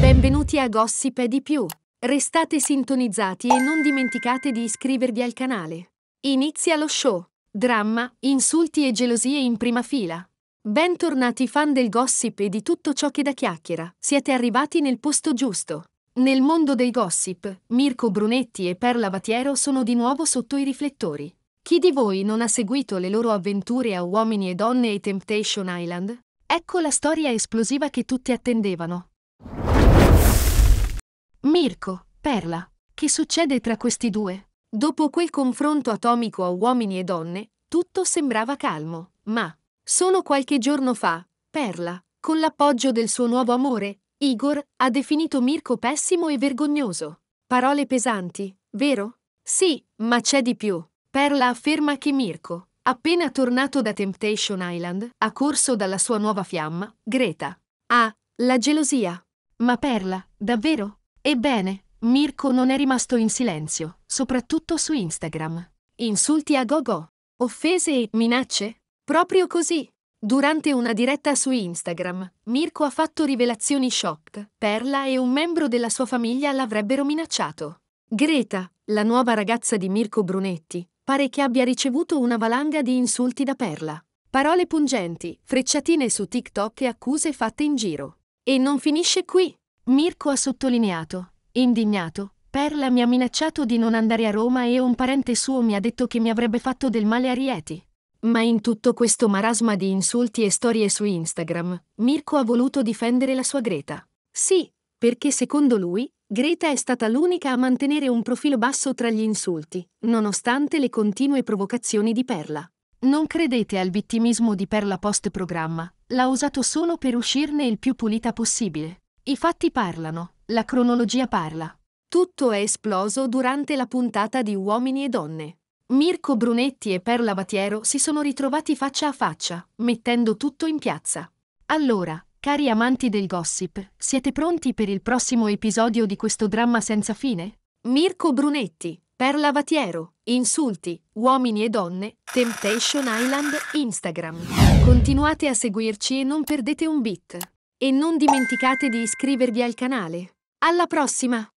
Benvenuti a Gossip e di più. Restate sintonizzati e non dimenticate di iscrivervi al canale. Inizia lo show. Dramma, insulti e gelosie in prima fila. Bentornati fan del gossip e di tutto ciò che da chiacchiera. Siete arrivati nel posto giusto. Nel mondo dei gossip, Mirko Brunetti e Perla Vatiero sono di nuovo sotto i riflettori. Chi di voi non ha seguito le loro avventure a Uomini e Donne e Temptation Island? Ecco la storia esplosiva che tutti attendevano. Mirko, Perla, che succede tra questi due? Dopo quel confronto atomico a uomini e donne, tutto sembrava calmo, ma solo qualche giorno fa, Perla, con l'appoggio del suo nuovo amore, Igor, ha definito Mirko pessimo e vergognoso. Parole pesanti, vero? Sì, ma c'è di più. Perla afferma che Mirko, appena tornato da Temptation Island, ha corso dalla sua nuova fiamma, Greta. Ah, la gelosia. Ma Perla, davvero? Ebbene, Mirko non è rimasto in silenzio, soprattutto su Instagram. Insulti a gogo, offese e minacce? Proprio così. Durante una diretta su Instagram, Mirko ha fatto rivelazioni shock. Perla e un membro della sua famiglia l'avrebbero minacciato. Greta, la nuova ragazza di Mirko Brunetti, pare che abbia ricevuto una valanga di insulti da Perla. Parole pungenti, frecciatine su TikTok e accuse fatte in giro. E non finisce qui. Mirko ha sottolineato, indignato, Perla mi ha minacciato di non andare a Roma e un parente suo mi ha detto che mi avrebbe fatto del male a Rieti. Ma in tutto questo marasma di insulti e storie su Instagram, Mirko ha voluto difendere la sua Greta. Sì, perché secondo lui, Greta è stata l'unica a mantenere un profilo basso tra gli insulti, nonostante le continue provocazioni di Perla. Non credete al vittimismo di Perla post programma, l'ha usato solo per uscirne il più pulita possibile. I fatti parlano, la cronologia parla. Tutto è esploso durante la puntata di Uomini e Donne. Mirko Brunetti e Perla Vatiero si sono ritrovati faccia a faccia, mettendo tutto in piazza. Allora, cari amanti del gossip, siete pronti per il prossimo episodio di questo dramma senza fine? Mirko Brunetti, Perla Vatiero, Insulti, Uomini e Donne, Temptation Island, Instagram. Continuate a seguirci e non perdete un bit. E non dimenticate di iscrivervi al canale. Alla prossima!